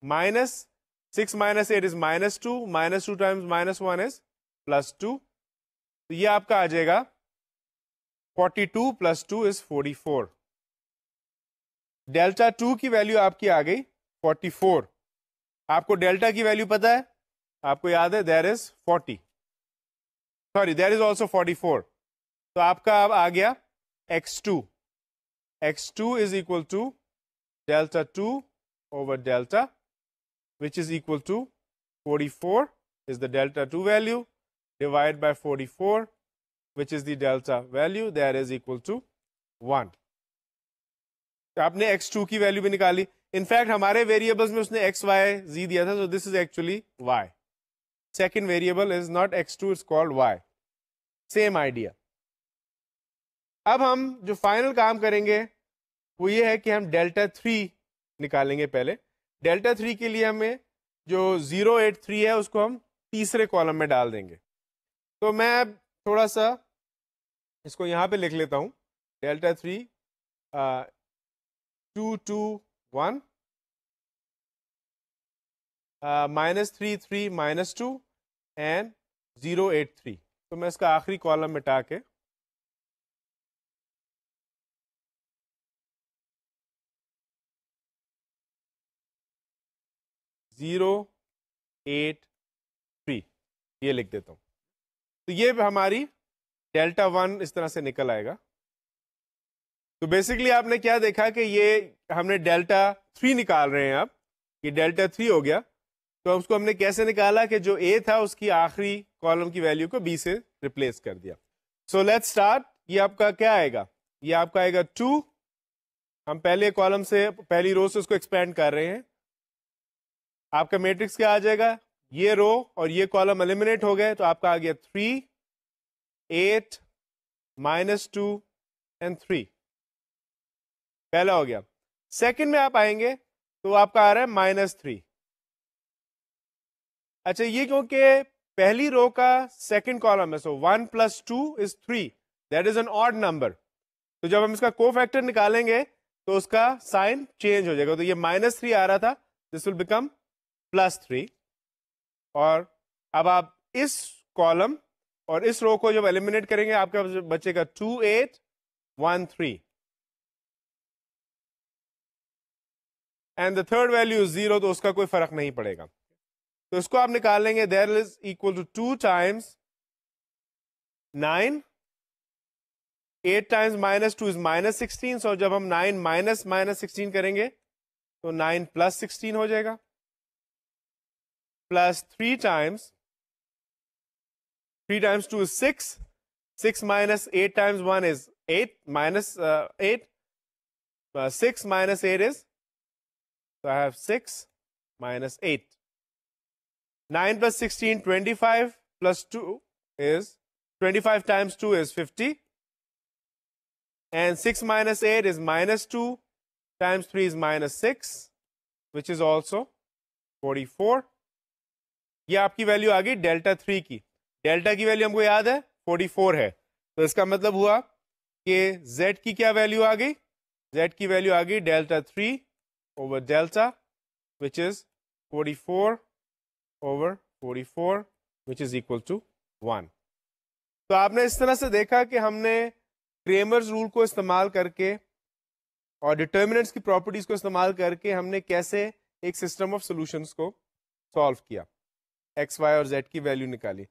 minus 6 minus 8 is minus 2 minus 2 times minus 1 is plus 2 तो ये आपका आ जाएगा 42 two plus two is forty four delta two की वैल्यू आपकी आ गई 44 आपको डेल्टा की वैल्यू पता है आपको याद है there is 40 sorry there is also 44 तो आपका अब आ गया x2 two x two is equal to delta two over delta which is equal to 44 is the delta 2 value divided by 44 which is the delta value that is equal to 1. aapne x2 ki value bhi nikali in fact hamare variables mein usne x, y, z diya tha so this is actually y. Second variable is not x2 it's called y. Same idea. ab hum jo final kaam karenge wo ye hai ki hum delta 3 nikalenge pehle delta three के लिए हमें जो ज़ीरो एट थ्री है उसको हम तीसरे कॉलम में डाल देंगे तो मैं थोड़ा सा इसको यहाँ पे लिख लेता हूँ delta three two two one minus three three minus two and zero eight three तो मैं इसका आखिरी कॉलम मिटा के ज़ीरो एट थ्री ये लिख देता हूँ तो ये हमारी डेल्टा वन इस तरह से निकल आएगा तो बेसिकली आपने क्या देखा कि ये हमने डेल्टा थ्री निकाल रहे हैं आप ये डेल्टा थ्री हो गया तो उसको हमने कैसे निकाला कि जो ए था उसकी आखिरी कॉलम की वैल्यू को बी से रिप्लेस कर दिया सो लेट स्टार्ट ये आपका क्या आएगा ये आपका आएगा टू हम पहले कॉलम से पहली रो से उसको एक्सपेंड कर रहे हैं आपका मैट्रिक्स क्या आ जाएगा ये रो और ये कॉलम एलिमिनेट हो गए तो आपका आ गया three eight minus two and three पहला हो गया सेकंड में आप आएंगे तो आपका आ रहा है माइनस थ्री अच्छा ये क्योंकि पहली रो का सेकंड कॉलम है so one plus two is three that is an odd number तो जब हम इसका को फैक्टर निकालेंगे तो उसका साइन चेंज हो जाएगा तो ये माइनस थ्री आ रहा था this will become plus three और अब आप इस कॉलम और इस रो को जब एलिमिनेट करेंगे आपका बचेगा two eight one three and the third value is zero तो उसका कोई फर्क नहीं पड़ेगा तो इसको आप निकाल लेंगे there is equal to two times nine eight times minus two is minus sixteen so जब हम नाइन माइनस माइनस सिक्सटीन करेंगे तो नाइन प्लस सिक्सटीन हो जाएगा plus 3 times 3 times 2 is 6 6 minus 8 times 1 is 8 minus, uh, 8 uh, 6 minus 8 is so I have 6 minus 8 9 plus 16 25 plus 2 is 25 times 2 is 50 and 6 minus 8 is minus 2 times 3 is minus 6 which is also 44 ये आपकी वैल्यू आ गई डेल्टा थ्री की डेल्टा की वैल्यू हमको याद है फोर्टी फोर है तो इसका मतलब हुआ कि जेड की क्या वैल्यू आ गई जेड की वैल्यू आ गई delta three over delta which is forty four over forty four which is equal to one तो आपने इस तरह से देखा कि हमने क्रेमर्स रूल को इस्तेमाल करके और डिटर्मिनेंट्स की प्रॉपर्टीज को इस्तेमाल करके हमने कैसे एक सिस्टम ऑफ सॉल्यूशंस को सॉल्व किया एक्स वाई और जेड की वैल्यू निकाली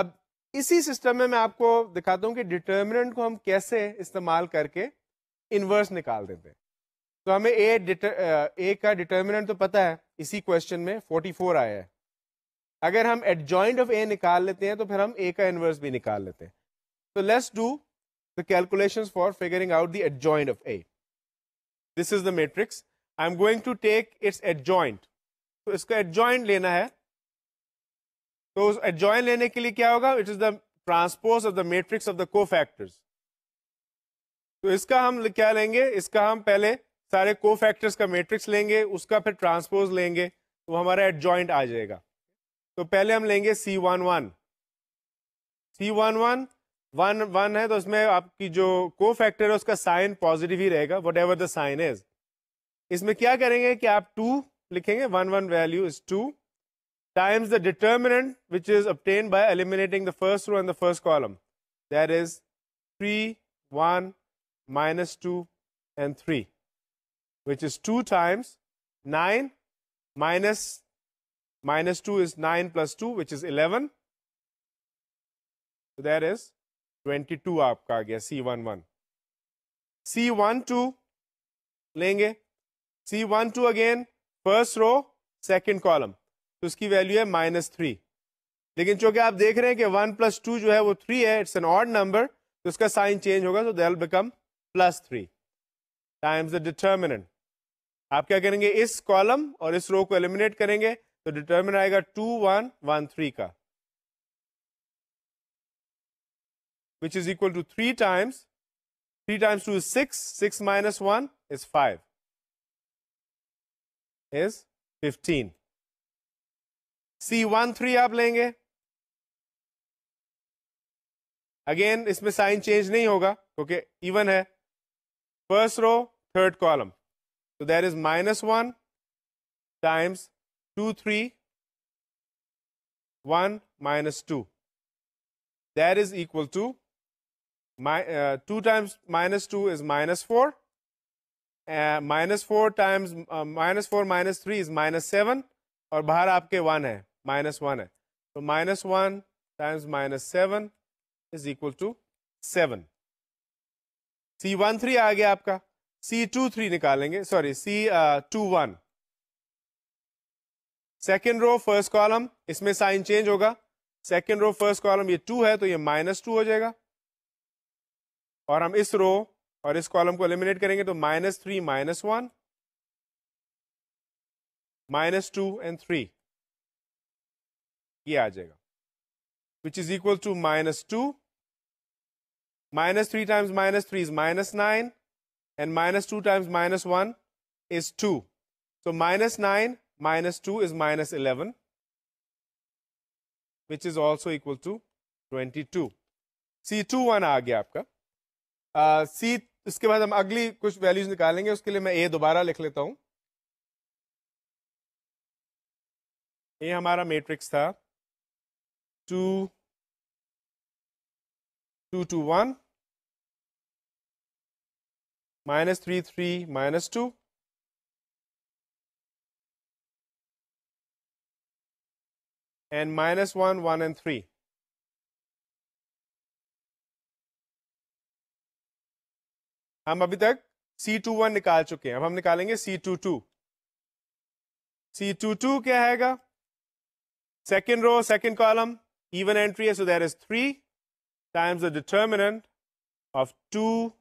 अब इसी सिस्टम में मैं आपको दिखाता हूँ कि डिटर्मिनेंट को हम कैसे इस्तेमाल करके इन्वर्स निकाल देते हैं तो हमें ए ए का डिटर्मिनेंट तो पता है इसी क्वेश्चन में 44 आया है अगर हम एडजॉइंट ऑफ ए निकाल लेते हैं तो फिर हम ए का इन्वर्स भी निकाल लेते हैं तो let's do the calculation for figuring out the adjoint of A this is the matrix I am going to take its adjoint तो इसका एडजॉइंट लेना है तो उस एडजॉइन लेने के लिए क्या होगा it is the transpose of the matrix of the cofactors तो इसका हम क्या लेंगे इसका हम पहले सारे को फैक्टर्स का मेट्रिक्स लेंगे उसका फिर ट्रांसपोज लेंगे तो हमारा एडजॉइंट आ जाएगा तो पहले हम लेंगे सी वन वन सी वन वन वन वन है तो उसमें आपकी जो को फैक्टर है उसका साइन पॉजिटिव ही रहेगा whatever the sign is इसमें क्या करेंगे कि आप टू लिखेंगे one one value is two times the determinant which is obtained by eliminating the first row and the first column. That is 3, 1, minus 2 and 3 which is 2 times 9 minus minus 2 is 9 plus 2 which is 11. So that is 22 आपका आ C11. C12 लेंगे C12 again first row second column तो उसकी वैल्यू है माइनस थ्री लेकिन चूंकि आप देख रहे हैं कि वन प्लस टू जो है वो थ्री है इट्स एन ऑड नंबर तो उसका साइन चेंज होगा so that'll become plus three times the determinant आप क्या करेंगे इस कॉलम और इस रो को एलिमिनेट करेंगे तो डिटर्मिनेंट आएगा टू वन वन थ्री का which is equal to three times three times two is six six minus one is five is fifteen C one three आप लेंगे अगेन इसमें साइन चेंज नहीं होगा क्योंकि इवन है फर्स्ट रो थर्ड कॉलम तो there is minus one times two three one minus two there is equal to two times minus two is minus four minus four times minus four minus three is minus seven और बाहर आपके वन है माइनस वन है तो minus one times minus seven is equal to seven c one three आ गया आपका सी टू थ्री निकालेंगे sorry c two one second row first column इसमें साइन चेंज होगा सेकेंड रो फर्स्ट कॉलम ये टू है तो ये माइनस टू हो जाएगा और हम इस रो और इस कॉलम को एलिमिनेट करेंगे तो minus three minus one minus two and three ये आ जाएगा which is equal to minus two minus three times minus three is minus nine and minus two times minus one is two so minus nine minus two is minus eleven which is also equal to twenty two C two one आ गया आपका uh, इसके बाद हम अगली कुछ वैल्यूज निकालेंगे उसके लिए मैं ए दोबारा लिख लेता हूं ये हमारा मैट्रिक्स था two two two one minus three three minus two and minus one one and three हम अभी तक C21 निकाल चुके हैं अब हम निकालेंगे C22. C22 क्या हैगा Second row, second column, even entry. So there is 3 times the determinant of 2,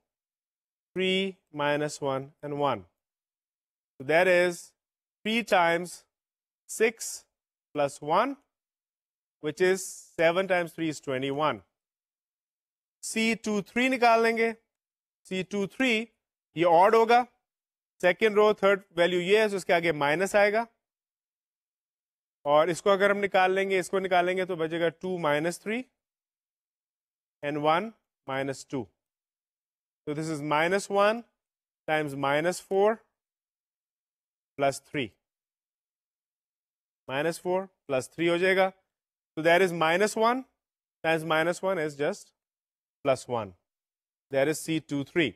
3, minus 1, and 1. So that is 3 times 6 plus 1, which is 7 times 3 is 21. C23 निकाल लेंगे C23 ye odd hoga. Second row, third value, ये है तो इसके आगे माइनस आएगा और इसको अगर हम निकाल लेंगे इसको निकालेंगे तो बचेगा two minus three and one minus two तो this is minus one times minus four plus three minus four plus three हो जाएगा तो there is minus one times minus one is just plus one there is C two three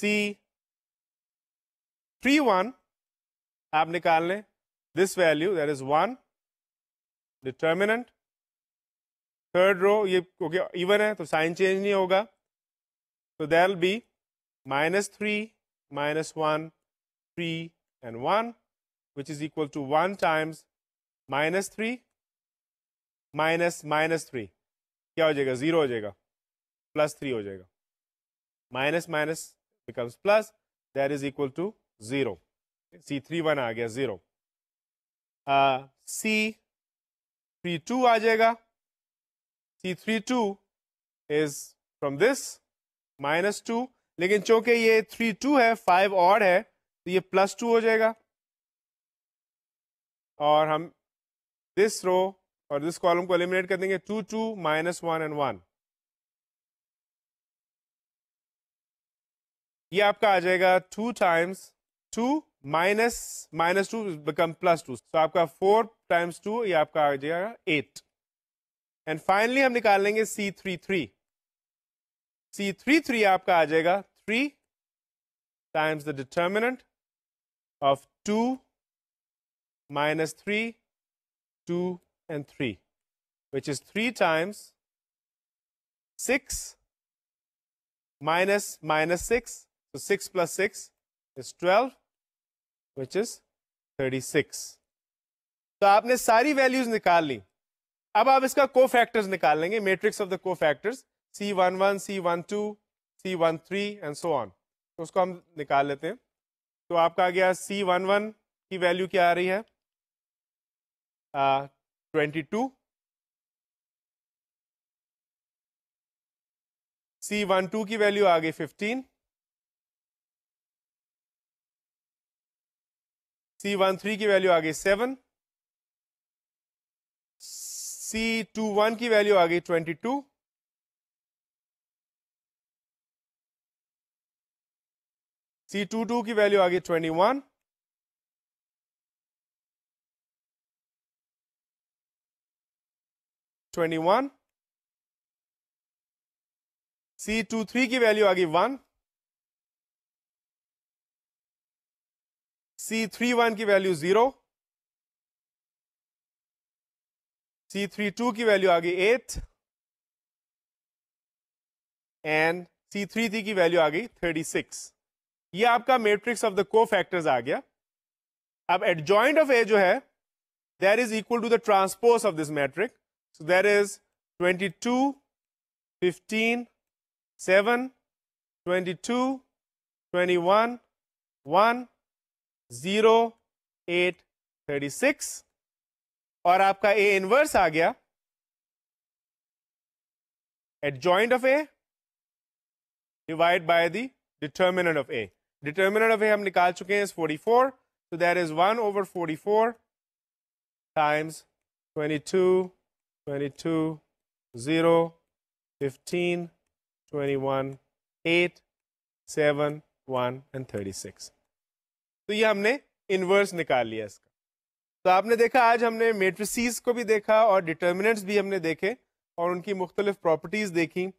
C three one आप निकाल लें this value that is 1 determinant third row ये okay, even है sign change नहीं होगा so there will be minus 3 minus 1 3 and 1 which is equal to 1 times minus 3 minus minus 3 क्या हो जाएगा 0 हो जाएगा plus 3 हो जाएगा minus minus becomes plus that is equal to 0 C3 1 आ गया 0 सी थ्री टू आ जाएगा C three two is from this minus two लेकिन चूंकि ये थ्री टू है फाइव और है तो ये प्लस टू हो जाएगा और हम दिस रो और दिस कॉलम को एलिमिनेट कर देंगे two two minus one and one ये आपका आ जाएगा two times two minus minus two become plus two तो आपका फोर टाइम्स टू ये आपका आ जाएगा एट एंड फाइनली हम निकाल लेंगे C three three C three three आपका आ जाएगा three times the determinant of two minus three two and three which is three times six minus minus six six plus six is twelve which is 36 तो आपने सारी वैल्यूज निकाल ली अब आप इसका को फैक्टर्स निकाल लेंगे matrix of the cofactors C one one C one two C one three and so on तो उसको हम निकाल लेते हैं तो आपका आ गया सी वन वन की वैल्यू क्या आ रही है twenty two C one two की वैल्यू आ गई फिफ्टीन सी वन थ्री की वैल्यू आ गई सेवन सी टू वन की वैल्यू आ गई twenty two C two two की वैल्यू आ गई twenty one twenty one C two three की वैल्यू आ गई वन सी थ्री वन की value zero C three two की वैल्यू आ गई eight and C three three की वैल्यू आ गई थर्टी सिक्स ये आपका matrix of the cofactors आ गया अब एडजॉइंट ऑफ ए जो है there is equal to the transpose of this matrix so there is twenty two fifteen seven twenty two twenty one one zero eight thirty six और आपका ए इनवर्स आ गया adjoint of A divide by the determinant of A determinant of A हम निकाल चुके हैं फोर्टी फोर तो there is one over forty four times twenty two twenty two zero fifteen twenty one eight seven one and thirty six तो ये हमने इन्वर्स निकाल लिया इसका तो आपने देखा आज हमने मेट्रिसीज को भी देखा और डिटर्मिनेंट्स भी हमने देखे और उनकी मुख्तलिफ प्रॉपर्टीज़ देखी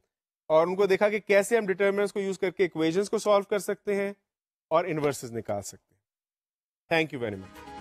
और उनको देखा कि कैसे हम डिटर्मिनेंट्स को यूज़ करके इक्वेशंस को सॉल्व कर सकते हैं और इन्वर्सेस निकाल सकते हैं थैंक यू वेरी मच